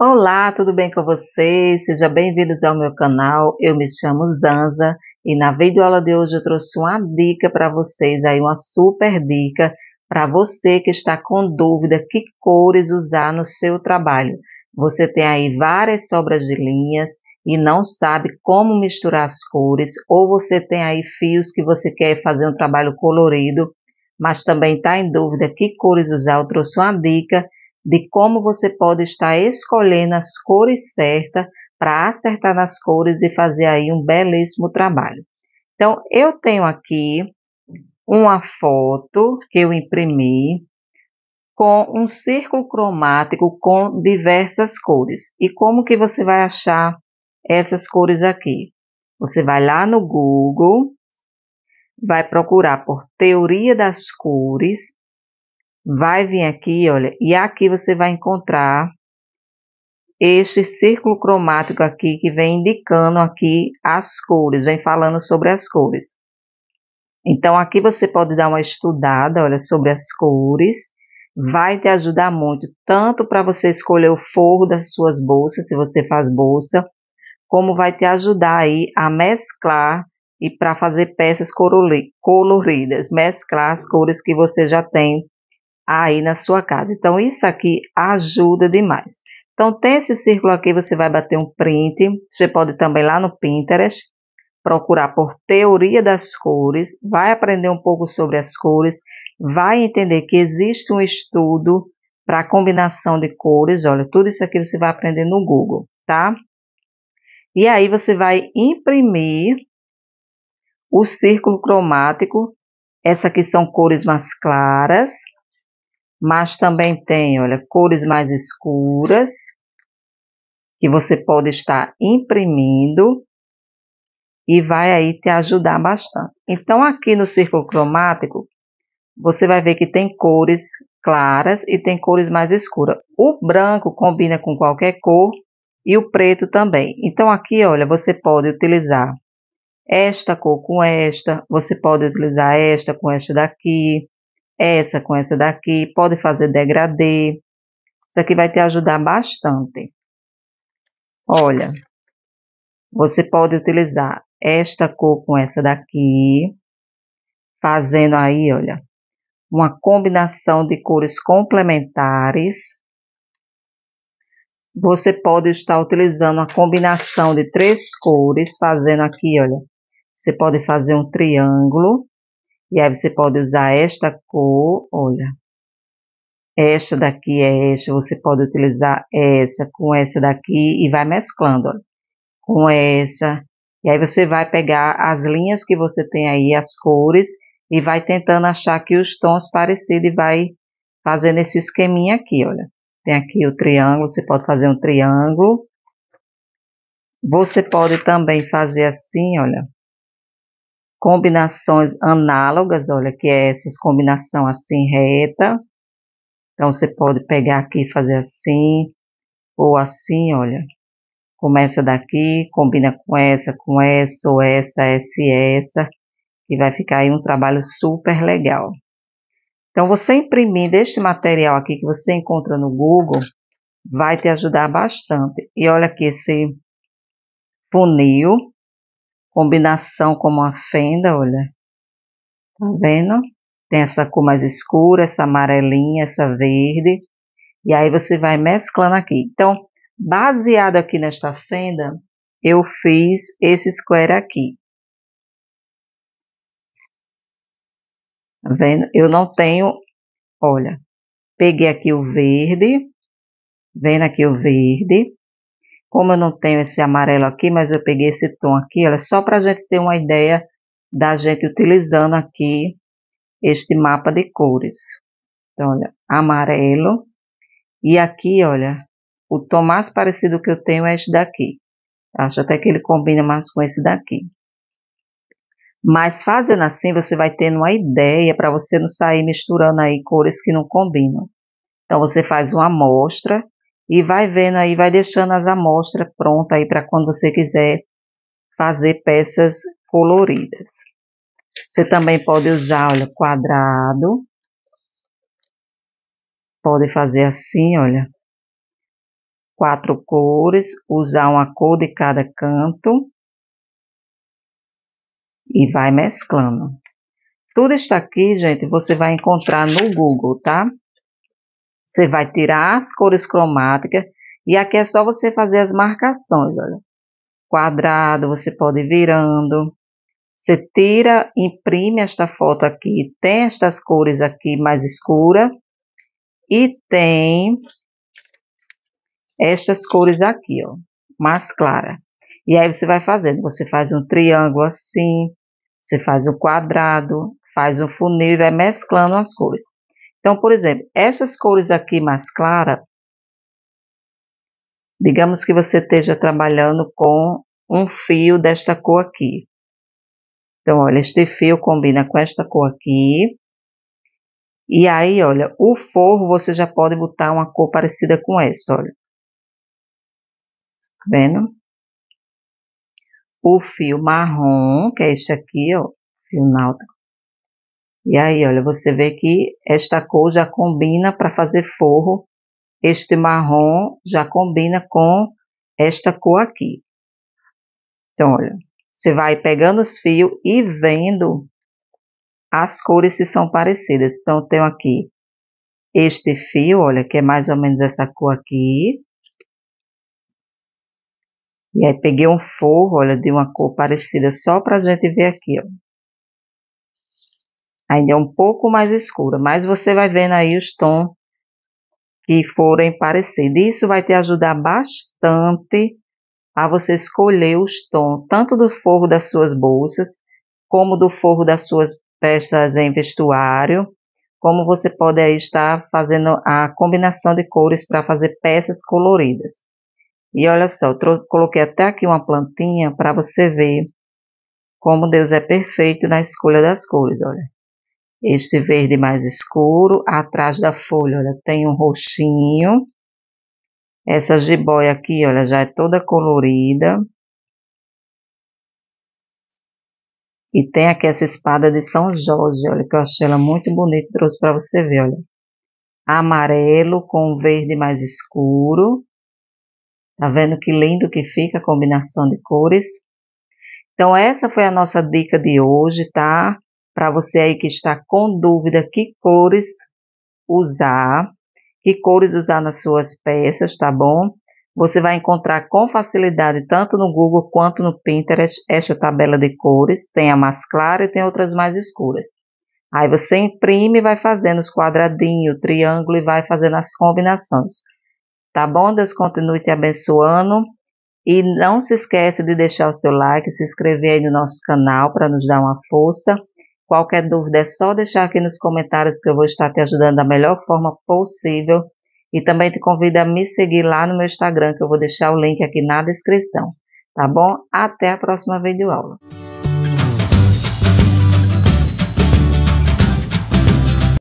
Olá, tudo bem com vocês? Sejam bem-vindos ao meu canal. Eu me chamo Zanza e na videoaula de hoje eu trouxe uma dica para vocês, aí uma super dica para você que está com dúvida que cores usar no seu trabalho. Você tem aí várias sobras de linhas e não sabe como misturar as cores, ou você tem aí fios que você quer fazer um trabalho colorido, mas também está em dúvida que cores usar. Eu trouxe uma dica de como você pode estar escolhendo as cores certas para acertar nas cores e fazer aí um belíssimo trabalho. Então, eu tenho aqui uma foto que eu imprimi com um círculo cromático com diversas cores. E como que você vai achar essas cores aqui? Você vai lá no Google, vai procurar por teoria das cores vai vir aqui, olha, e aqui você vai encontrar este círculo cromático aqui que vem indicando aqui as cores, vem falando sobre as cores. Então aqui você pode dar uma estudada, olha, sobre as cores, vai te ajudar muito, tanto para você escolher o forro das suas bolsas, se você faz bolsa, como vai te ajudar aí a mesclar e para fazer peças coloridas, mesclar as cores que você já tem aí na sua casa. Então, isso aqui ajuda demais. Então, tem esse círculo aqui, você vai bater um print. Você pode também lá no Pinterest procurar por teoria das cores, vai aprender um pouco sobre as cores, vai entender que existe um estudo para combinação de cores. Olha, tudo isso aqui você vai aprender no Google, tá? E aí você vai imprimir o círculo cromático. Essa aqui são cores mais claras, mas também tem, olha, cores mais escuras que você pode estar imprimindo e vai aí te ajudar bastante. Então aqui no círculo cromático, você vai ver que tem cores claras e tem cores mais escuras. O branco combina com qualquer cor e o preto também. Então aqui, olha, você pode utilizar esta cor com esta, você pode utilizar esta com esta daqui, essa com essa daqui, pode fazer degradê. Isso aqui vai te ajudar bastante. Olha, você pode utilizar esta cor com essa daqui, fazendo aí, olha, uma combinação de cores complementares. Você pode estar utilizando a combinação de três cores, fazendo aqui, olha, você pode fazer um triângulo e aí você pode usar esta cor, olha. Esta daqui é esta, você pode utilizar essa com essa daqui e vai mesclando, olha. Com essa. E aí você vai pegar as linhas que você tem aí, as cores, e vai tentando achar aqui os tons parecidos e vai fazendo esse esqueminha aqui, olha. Tem aqui o triângulo, você pode fazer um triângulo. Você pode também fazer assim, olha combinações análogas, olha, que é essa combinação assim reta. Então, você pode pegar aqui e fazer assim, ou assim, olha. Começa daqui, combina com essa, com essa, ou essa, essa e essa, e vai ficar aí um trabalho super legal. Então, você imprimindo este material aqui que você encontra no Google, vai te ajudar bastante. E olha aqui esse funil, combinação como uma fenda, olha. Tá vendo? Tem essa cor mais escura, essa amarelinha, essa verde. E aí você vai mesclando aqui. Então, baseado aqui nesta fenda, eu fiz esse square aqui. Tá vendo? Eu não tenho, olha, peguei aqui o verde, vendo aqui o verde, como eu não tenho esse amarelo aqui, mas eu peguei esse tom aqui, olha, só para a gente ter uma ideia da gente utilizando aqui este mapa de cores. Então, olha, amarelo. E aqui, olha, o tom mais parecido que eu tenho é este daqui. Acho até que ele combina mais com esse daqui. Mas fazendo assim, você vai tendo uma ideia para você não sair misturando aí cores que não combinam. Então, você faz uma amostra e vai vendo aí, vai deixando as amostras pronta aí para quando você quiser fazer peças coloridas. Você também pode usar, olha, quadrado. Pode fazer assim, olha. Quatro cores, usar uma cor de cada canto. E vai mesclando. Tudo isso aqui, gente, você vai encontrar no Google, tá? Você vai tirar as cores cromáticas e aqui é só você fazer as marcações, olha. Quadrado, você pode ir virando. Você tira, imprime esta foto aqui, tem estas cores aqui mais escura e tem estas cores aqui, ó, mais clara. E aí você vai fazendo, você faz um triângulo assim, você faz um quadrado, faz um funil e vai mesclando as cores. Então, por exemplo, essas cores aqui mais claras, digamos que você esteja trabalhando com um fio desta cor aqui. Então, olha, este fio combina com esta cor aqui. E aí, olha, o forro você já pode botar uma cor parecida com esta, olha. Tá vendo? O fio marrom, que é este aqui, ó, fio náutico. E aí, olha, você vê que esta cor já combina para fazer forro. Este marrom já combina com esta cor aqui. Então, olha, você vai pegando os fios e vendo as cores se são parecidas. Então, eu tenho aqui este fio, olha, que é mais ou menos essa cor aqui. E aí, peguei um forro, olha, de uma cor parecida, só para a gente ver aqui, ó ainda é um pouco mais escura, mas você vai vendo aí os tons que forem parecidos. Isso vai te ajudar bastante a você escolher os tons, tanto do forro das suas bolsas, como do forro das suas peças em vestuário, como você pode aí estar fazendo a combinação de cores para fazer peças coloridas. E olha só, coloquei até aqui uma plantinha para você ver como Deus é perfeito na escolha das cores, olha este verde mais escuro, atrás da folha, olha, tem um roxinho. Essa jiboia aqui, olha, já é toda colorida. E tem aqui essa espada de São Jorge, olha, que eu achei ela muito bonita, trouxe para você ver, olha. Amarelo com verde mais escuro. Tá vendo que lindo que fica a combinação de cores? Então essa foi a nossa dica de hoje, tá? Para você aí que está com dúvida que cores usar, que cores usar nas suas peças, tá bom? Você vai encontrar com facilidade tanto no Google quanto no Pinterest esta tabela de cores. Tem a mais clara e tem outras mais escuras. Aí você imprime e vai fazendo os quadradinhos, triângulo e vai fazendo as combinações. Tá bom? Deus continue te abençoando. E não se esqueça de deixar o seu like, se inscrever aí no nosso canal para nos dar uma força. Qualquer dúvida é só deixar aqui nos comentários que eu vou estar te ajudando da melhor forma possível. E também te convido a me seguir lá no meu Instagram, que eu vou deixar o link aqui na descrição. Tá bom? Até a próxima videoaula.